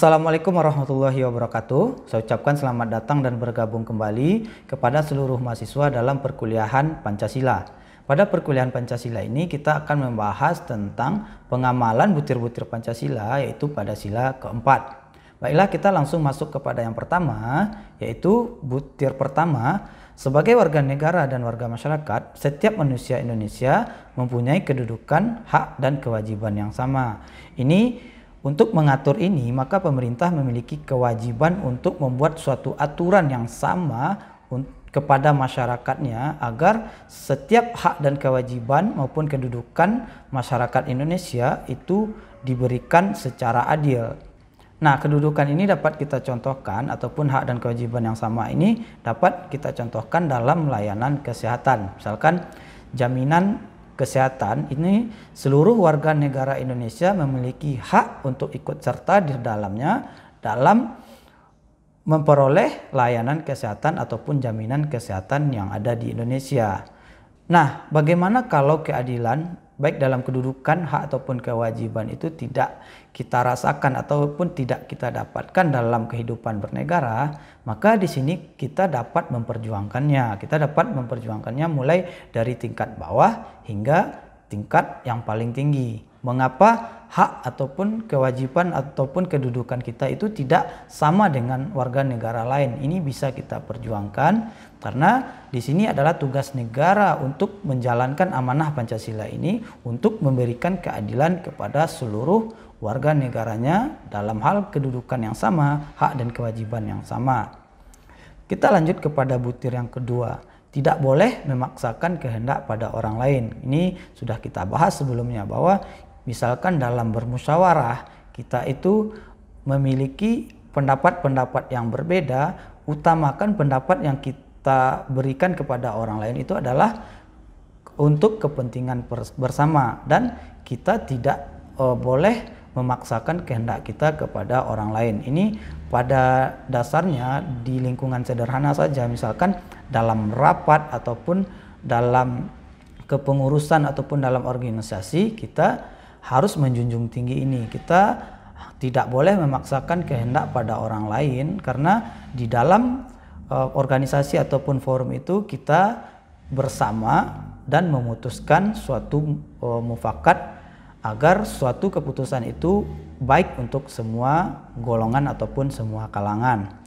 Assalamualaikum warahmatullahi wabarakatuh. Saya ucapkan selamat datang dan bergabung kembali kepada seluruh mahasiswa dalam perkuliahan Pancasila. Pada perkuliahan Pancasila ini kita akan membahas tentang pengamalan butir-butir Pancasila yaitu pada sila keempat. Baiklah kita langsung masuk kepada yang pertama yaitu butir pertama sebagai warga negara dan warga masyarakat, setiap manusia Indonesia mempunyai kedudukan, hak, dan kewajiban yang sama. Ini untuk mengatur ini, maka pemerintah memiliki kewajiban untuk membuat suatu aturan yang sama kepada masyarakatnya agar setiap hak dan kewajiban maupun kedudukan masyarakat Indonesia itu diberikan secara adil. Nah, kedudukan ini dapat kita contohkan ataupun hak dan kewajiban yang sama ini dapat kita contohkan dalam layanan kesehatan. Misalkan jaminan kesehatan ini seluruh warga negara Indonesia memiliki hak untuk ikut serta di dalamnya dalam memperoleh layanan kesehatan ataupun jaminan kesehatan yang ada di Indonesia. Nah, bagaimana kalau keadilan baik dalam kedudukan hak ataupun kewajiban itu tidak kita rasakan ataupun tidak kita dapatkan dalam kehidupan bernegara, maka di sini kita dapat memperjuangkannya. Kita dapat memperjuangkannya mulai dari tingkat bawah hingga tingkat yang paling tinggi. Mengapa hak ataupun kewajiban ataupun kedudukan kita itu tidak sama dengan warga negara lain? Ini bisa kita perjuangkan karena di sini adalah tugas negara untuk menjalankan amanah Pancasila ini untuk memberikan keadilan kepada seluruh warga negaranya dalam hal kedudukan yang sama, hak dan kewajiban yang sama. Kita lanjut kepada butir yang kedua. Tidak boleh memaksakan kehendak pada orang lain. Ini sudah kita bahas sebelumnya bahwa misalkan dalam bermusyawarah kita itu memiliki pendapat-pendapat yang berbeda, utamakan pendapat yang kita kita berikan kepada orang lain itu adalah untuk kepentingan bersama dan kita tidak uh, boleh memaksakan kehendak kita kepada orang lain. Ini pada dasarnya di lingkungan sederhana saja misalkan dalam rapat ataupun dalam kepengurusan ataupun dalam organisasi kita harus menjunjung tinggi ini. Kita tidak boleh memaksakan kehendak pada orang lain karena di dalam Eh, organisasi ataupun forum itu kita bersama dan memutuskan suatu uh, mufakat agar suatu keputusan itu baik untuk semua golongan ataupun semua kalangan.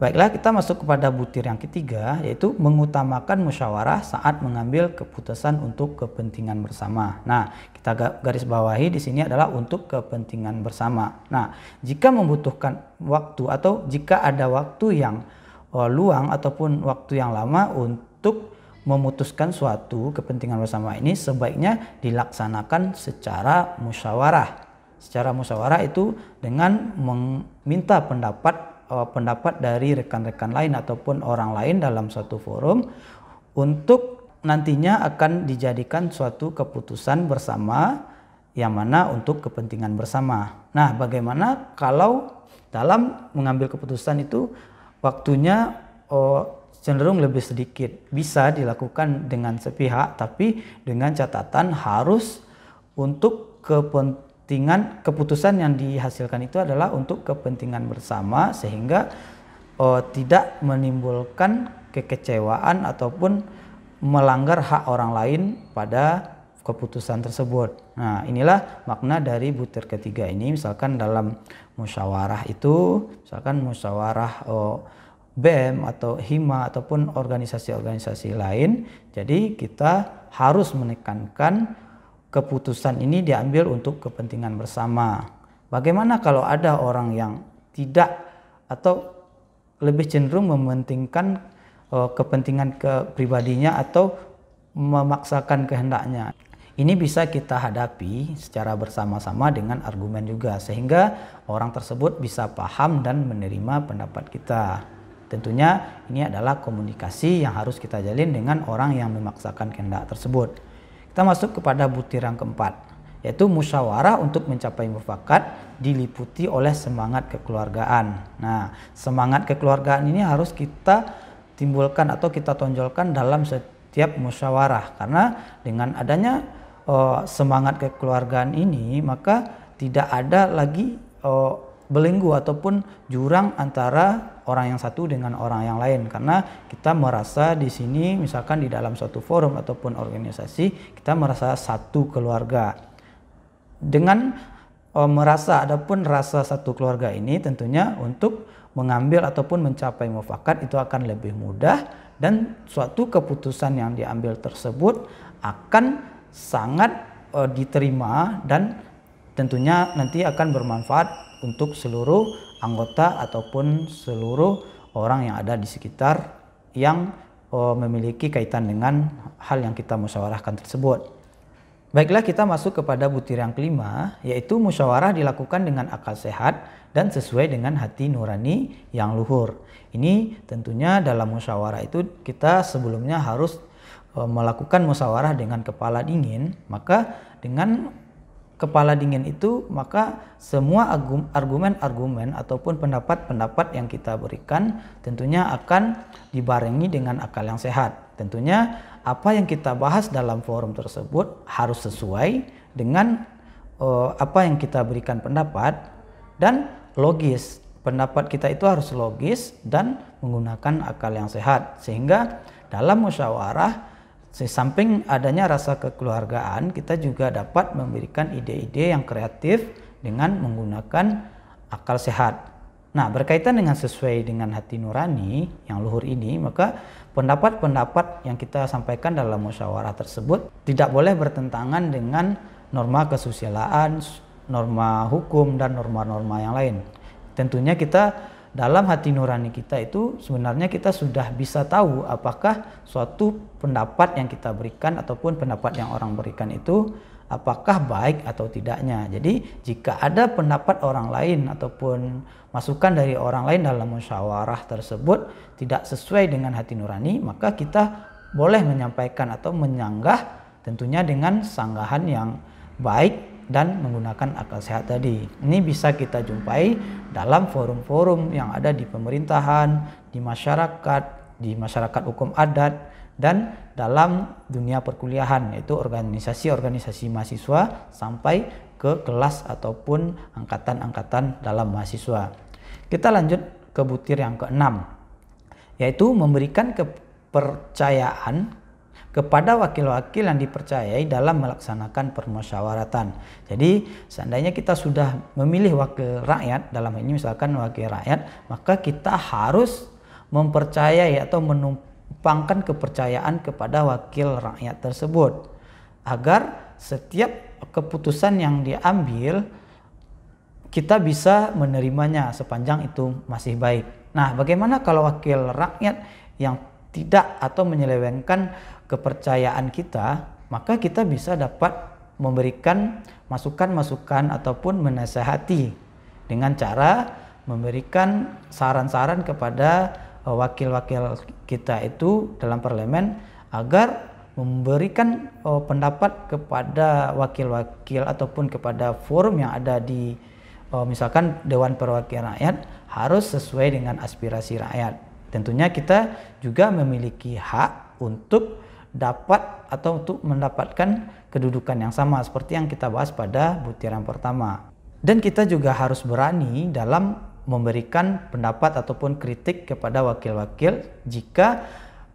Baiklah, kita masuk kepada butir yang ketiga, yaitu mengutamakan musyawarah saat mengambil keputusan untuk kepentingan bersama. Nah, kita garis bawahi di sini adalah untuk kepentingan bersama. Nah, jika membutuhkan waktu atau jika ada waktu yang Eh, luang ataupun waktu yang lama untuk memutuskan suatu kepentingan bersama ini sebaiknya dilaksanakan secara musyawarah. Secara musyawarah itu dengan meminta pendapat eh, pendapat dari rekan-rekan lain ataupun orang lain dalam suatu forum untuk nantinya akan dijadikan suatu keputusan bersama yang mana untuk kepentingan bersama. Nah, bagaimana kalau dalam mengambil keputusan itu waktunya oh, cenderung lebih sedikit. Bisa dilakukan dengan sepihak, tapi dengan catatan harus untuk kepentingan keputusan yang dihasilkan itu adalah untuk kepentingan bersama sehingga oh, tidak menimbulkan kekecewaan ataupun melanggar hak orang lain pada keputusan tersebut. Nah, inilah makna dari butir ketiga ini. Misalkan dalam musyawarah itu, misalkan musyawarah oh, BEM atau HIMA ataupun organisasi-organisasi lain. Jadi kita harus menekankan keputusan ini diambil untuk kepentingan bersama. Bagaimana kalau ada orang yang tidak atau lebih cenderung mementingkan oh, kepentingan kepribadinya atau memaksakan kehendaknya? Ini bisa kita hadapi secara bersama-sama dengan argumen juga sehingga orang tersebut bisa paham dan menerima pendapat kita. Tentunya ini adalah komunikasi yang harus kita jalin dengan orang yang memaksakan kehendak tersebut. Kita masuk kepada butir yang keempat yaitu musyawarah untuk mencapai mufakat diliputi oleh semangat kekeluargaan. Nah, semangat kekeluargaan ini harus kita timbulkan atau kita tonjolkan dalam setiap musyawarah karena dengan adanya uh, semangat kekeluargaan ini, maka tidak ada lagi uh, belenggu ataupun jurang antara orang yang satu dengan orang yang lain karena kita merasa di sini misalkan di dalam suatu forum ataupun organisasi kita merasa satu keluarga dengan uh, merasa ataupun rasa satu keluarga ini tentunya untuk mengambil ataupun mencapai mufakat itu akan lebih mudah dan suatu keputusan yang diambil tersebut akan sangat uh, diterima dan tentunya nanti akan bermanfaat untuk seluruh anggota ataupun seluruh orang yang ada di sekitar yang uh, memiliki kaitan dengan hal yang kita musyawarahkan tersebut. Baiklah kita masuk kepada butir yang kelima yaitu musyawarah dilakukan dengan akal sehat dan sesuai dengan hati nurani yang luhur. Ini tentunya dalam musyawarah itu kita sebelumnya harus E, melakukan musyawarah dengan kepala dingin, maka dengan kepala dingin itu maka semua argumen-argumen ataupun pendapat-pendapat yang kita berikan tentunya akan dibarengi dengan akal yang sehat. Tentunya apa yang kita bahas dalam forum tersebut harus sesuai dengan uh, apa yang kita berikan pendapat dan logis. Pendapat kita itu harus logis dan menggunakan akal yang sehat sehingga dalam musyawarah di samping adanya rasa kekeluargaan, kita juga dapat memberikan ide-ide yang kreatif dengan menggunakan akal sehat. Nah, berkaitan dengan sesuai dengan hati nurani yang luhur ini, maka pendapat-pendapat yang kita sampaikan dalam musyawarah tersebut tidak boleh bertentangan dengan norma kesusilaan, norma hukum, dan norma-norma yang lain. Tentunya kita dalam hati nurani kita itu sebenarnya kita sudah bisa tahu apakah suatu pendapat yang kita berikan ataupun pendapat yang orang berikan itu apakah baik atau tidaknya. Jadi jika ada pendapat orang lain ataupun masukan dari orang lain dalam musyawarah tersebut tidak sesuai dengan hati nurani, maka kita boleh menyampaikan atau menyanggah tentunya dengan sanggahan yang baik dan menggunakan akal sehat tadi. Ini bisa kita jumpai dalam forum-forum yang ada di pemerintahan, di masyarakat, di masyarakat hukum adat, dan dalam dunia perkuliahan, yaitu organisasi-organisasi mahasiswa sampai ke kelas ataupun angkatan-angkatan dalam mahasiswa. Kita lanjut ke butir yang keenam, yaitu memberikan kepercayaan kepada wakil-wakil yang dipercayai dalam melaksanakan permusyawaratan. Jadi, seandainya kita sudah memilih wakil rakyat dalam ini misalkan wakil rakyat, maka kita harus mempercayai atau menumpangkan kepercayaan kepada wakil rakyat tersebut agar setiap keputusan yang diambil kita bisa menerimanya sepanjang itu masih baik. Nah, bagaimana kalau wakil rakyat yang tidak atau menyelewengkan kepercayaan kita, maka kita bisa dapat memberikan masukan-masukan ataupun menasehati dengan cara memberikan saran-saran kepada eh, wakil-wakil kita itu dalam parlemen agar memberikan eh, pendapat kepada wakil-wakil ataupun kepada forum yang ada di eh, misalkan Dewan Perwakilan Rakyat harus sesuai dengan aspirasi rakyat. Tentunya kita juga memiliki hak untuk dapat atau untuk mendapatkan kedudukan yang sama seperti yang kita bahas pada butiran pertama. Dan kita juga harus berani dalam memberikan pendapat ataupun kritik kepada wakil-wakil jika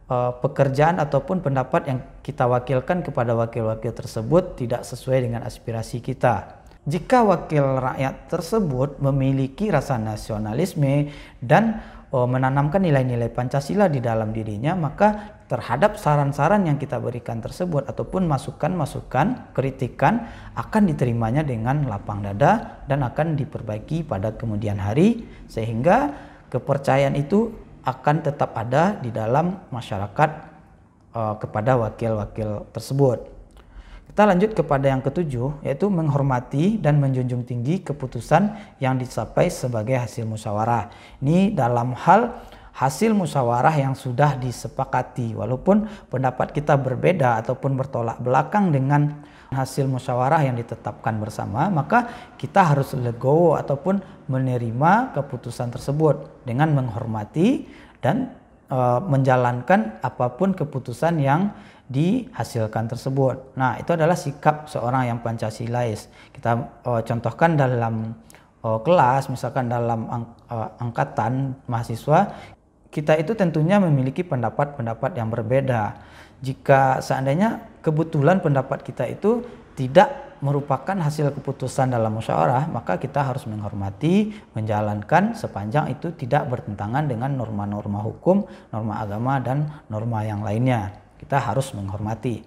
uh, pekerjaan ataupun pendapat yang kita wakilkan kepada wakil-wakil tersebut tidak sesuai dengan aspirasi kita. Jika wakil rakyat tersebut memiliki rasa nasionalisme dan Eh, menanamkan nilai-nilai Pancasila di dalam dirinya, maka terhadap saran-saran yang kita berikan tersebut ataupun masukan-masukan, kritikan akan diterimanya dengan lapang dada dan akan diperbaiki pada kemudian hari sehingga kepercayaan itu akan tetap ada di dalam masyarakat uh, kepada wakil-wakil tersebut. Kita lanjut kepada yang ketujuh, yaitu menghormati dan menjunjung tinggi keputusan yang dicapai sebagai hasil musyawarah. Ini dalam hal hasil musyawarah yang sudah disepakati, walaupun pendapat kita berbeda ataupun bertolak belakang dengan hasil musyawarah yang ditetapkan bersama, maka kita harus legowo ataupun menerima keputusan tersebut dengan menghormati dan eh, menjalankan apapun keputusan yang dihasilkan tersebut. Nah, itu adalah sikap seorang yang Pancasilais. Kita uh, contohkan dalam uh, kelas, misalkan dalam ang uh, angkatan mahasiswa, kita itu tentunya memiliki pendapat-pendapat yang berbeda. Jika seandainya kebetulan pendapat kita itu tidak merupakan hasil keputusan dalam musyawarah, maka kita harus menghormati, menjalankan sepanjang itu tidak bertentangan dengan norma-norma hukum, norma agama, dan norma yang lainnya. Kita harus menghormati.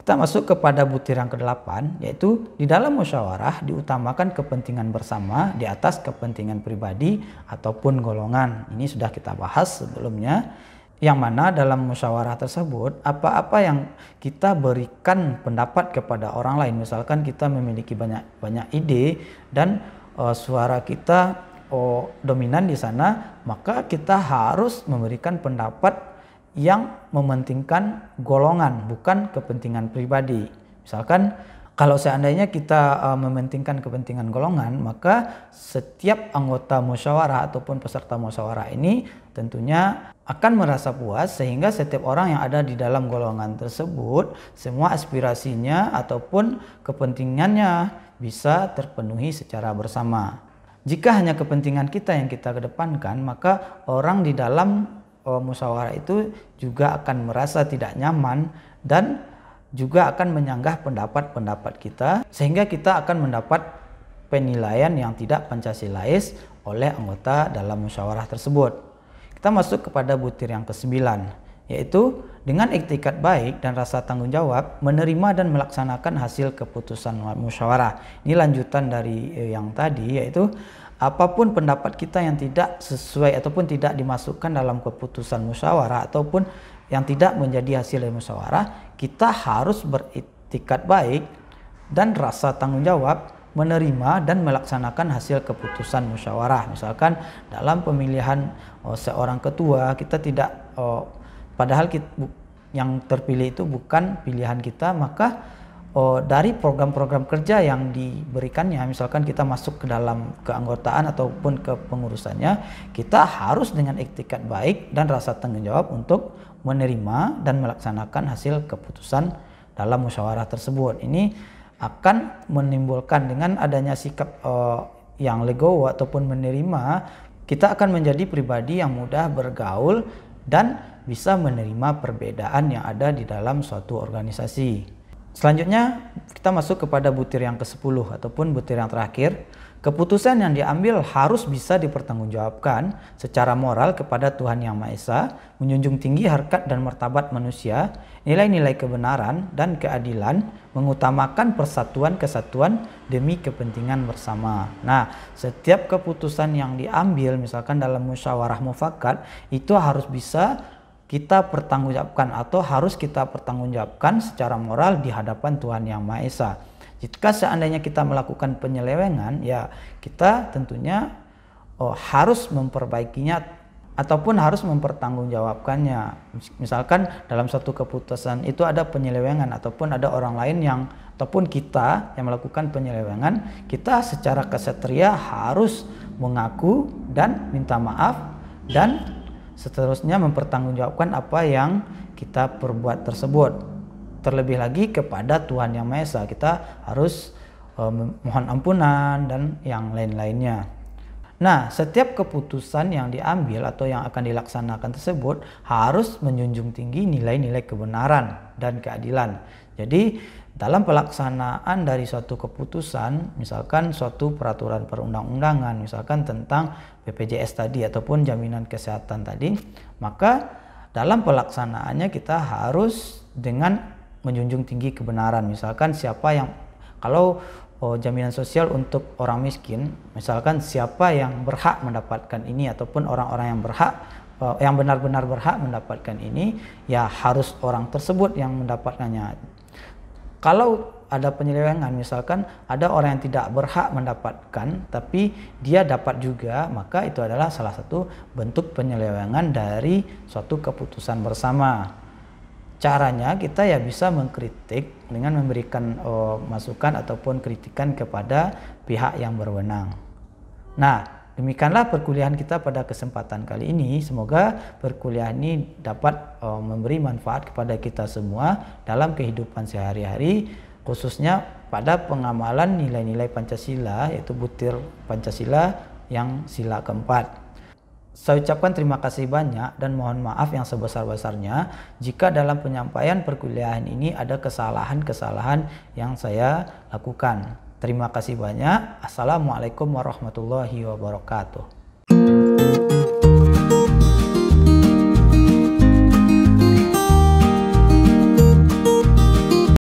Kita masuk kepada butir yang ke-8, yaitu di dalam musyawarah diutamakan kepentingan bersama di atas kepentingan pribadi ataupun golongan. Ini sudah kita bahas sebelumnya yang mana dalam musyawarah tersebut apa-apa yang kita berikan pendapat kepada orang lain misalkan kita memiliki banyak banyak ide dan uh, suara kita oh, dominan di sana maka kita harus memberikan pendapat yang mementingkan golongan, bukan kepentingan pribadi. Misalkan, kalau seandainya kita uh, mementingkan kepentingan golongan, maka setiap anggota musyawarah ataupun peserta musyawarah ini tentunya akan merasa puas sehingga setiap orang yang ada di dalam golongan tersebut semua aspirasinya ataupun kepentingannya bisa terpenuhi secara bersama. Jika hanya kepentingan kita yang kita kedepankan, maka orang di dalam Eh, musyawarah itu juga akan merasa tidak nyaman dan juga akan menyanggah pendapat-pendapat kita sehingga kita akan mendapat penilaian yang tidak Pancasilais oleh anggota dalam musyawarah tersebut. Kita masuk kepada butir yang kesembilan yaitu dengan iktikat baik dan rasa tanggung jawab menerima dan melaksanakan hasil keputusan musyawarah. Ini lanjutan dari eh, yang tadi yaitu apapun pendapat kita yang tidak sesuai ataupun tidak dimasukkan dalam keputusan musyawarah ataupun yang tidak menjadi hasil dari musyawarah, kita harus beritikat baik dan rasa tanggung jawab menerima dan melaksanakan hasil keputusan musyawarah. Misalkan dalam pemilihan oh, seorang ketua kita tidak oh, padahal kita, yang terpilih itu bukan pilihan kita, maka oh, dari program-program kerja yang diberikannya, misalkan kita masuk ke dalam keanggotaan ataupun ke pengurusannya, kita harus dengan etikat baik dan rasa tanggung jawab untuk menerima dan melaksanakan hasil keputusan dalam musyawarah tersebut. Ini akan menimbulkan dengan adanya sikap uh, yang legowo ataupun menerima, kita akan menjadi pribadi yang mudah bergaul dan bisa menerima perbedaan yang ada di dalam suatu organisasi. Selanjutnya kita masuk kepada butir yang ke-10 ataupun butir yang terakhir. Keputusan yang diambil harus bisa dipertanggungjawabkan secara moral kepada Tuhan Yang Maha Esa, menjunjung tinggi harkat dan martabat manusia, nilai-nilai kebenaran dan keadilan, mengutamakan persatuan kesatuan demi kepentingan bersama. Nah, setiap keputusan yang diambil misalkan dalam musyawarah mufakat itu harus bisa kita pertanggungjawabkan atau harus kita pertanggungjawabkan secara moral di hadapan Tuhan Yang Maha Esa. Jika seandainya kita melakukan penyelewengan, ya kita tentunya oh, harus memperbaikinya ataupun harus mempertanggungjawabkannya. Misalkan dalam satu keputusan itu ada penyelewengan ataupun ada orang lain yang ataupun kita yang melakukan penyelewengan, kita secara kesetria harus mengaku dan minta maaf dan seterusnya mempertanggungjawabkan apa yang kita perbuat tersebut terlebih lagi kepada Tuhan yang Maha Esa kita harus e, mohon ampunan dan yang lain-lainnya. Nah, setiap keputusan yang diambil atau yang akan dilaksanakan tersebut harus menjunjung tinggi nilai-nilai kebenaran dan keadilan. Jadi, dalam pelaksanaan dari suatu keputusan, misalkan suatu peraturan perundang-undangan, misalkan tentang BPJS tadi ataupun jaminan kesehatan tadi, maka dalam pelaksanaannya kita harus dengan menjunjung tinggi kebenaran. Misalkan siapa yang kalau oh, jaminan sosial untuk orang miskin, misalkan siapa yang berhak mendapatkan ini ataupun orang-orang yang berhak oh, yang benar-benar berhak mendapatkan ini, ya harus orang tersebut yang mendapatkannya kalau ada penyelewengan misalkan ada orang yang tidak berhak mendapatkan tapi dia dapat juga maka itu adalah salah satu bentuk penyelewengan dari suatu keputusan bersama caranya kita ya bisa mengkritik dengan memberikan oh, masukan ataupun kritikan kepada pihak yang berwenang nah demikianlah perkuliahan kita pada kesempatan kali ini. Semoga perkuliahan ini dapat uh, memberi manfaat kepada kita semua dalam kehidupan sehari-hari, khususnya pada pengamalan nilai-nilai Pancasila, yaitu butir Pancasila yang sila keempat. Saya ucapkan terima kasih banyak dan mohon maaf yang sebesar-besarnya jika dalam penyampaian perkuliahan ini ada kesalahan-kesalahan yang saya lakukan. Terima kasih banyak. Assalamualaikum warahmatullahi wabarakatuh.